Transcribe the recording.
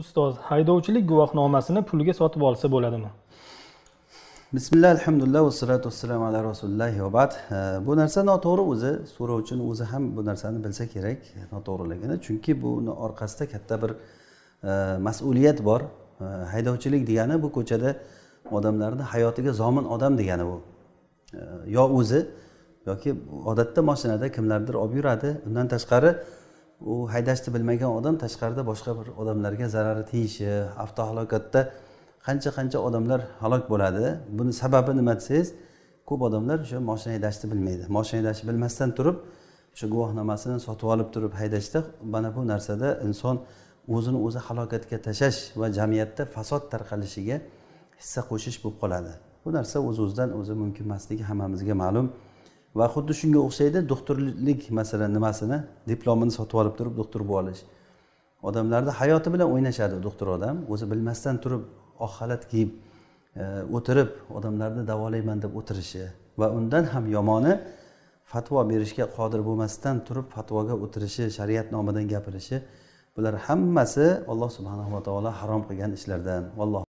ustoz haydovchilik guvohnomasini pulga sotib olsa bo'ladimi bismillah alhamdulillah vassalatu vassalamu ala rasulillohi va bad bu narsa noto'g'ri o'zi so'rovchini o'zi ham bu narsani bilsa kerak noto'g'riligini chunki buni orqasida katta bir e, mas'uliyat bor e, haydovchilik degani bu ko'chada odamlarni hayotiga zomin odam degani bu e, yo o'zi yoki odatda mashinada kimlardir olib yuradi undan tashqari u haydashni bilmagan odam tashqarida boshqa bir odamlarga zarari tegishi avtohalokatda qancha qancha odamlar halok bo'ladi buni sababi nima desangiz ko'p odamlar o'sha moshina haydashni bilmaydi moshina haydashni bilmasdan turib o'sha guvohnomasini sotib olib turib haydashda mana bu narsada inson o'zini o'zi halokatga tashlash va jamiyatda fasod tarqalishiga hissa qo'shish bo'lib qoladi bu narsa o'z o'zidan o'zi mumkin emasligi hammamizga ma'lum va xuddi shunga o'xshaydi doktorlik masalan nimasini diplomini sotib olib turib doktor bo'lib olish odamlarni hayoti bilan o'ynashadi doktor odam o'zi bilmasdan turib oq xalat kiyib e, o'tirib odamlarni davolayman deb o'tirishi va undan ham yomoni fatvo berishga qodir bo'lmasdan turib fatvoga o'tirishi shariat nomidan gapirishi bular hammasi alloh subhanava taolo harom qilgan ishlardan alloh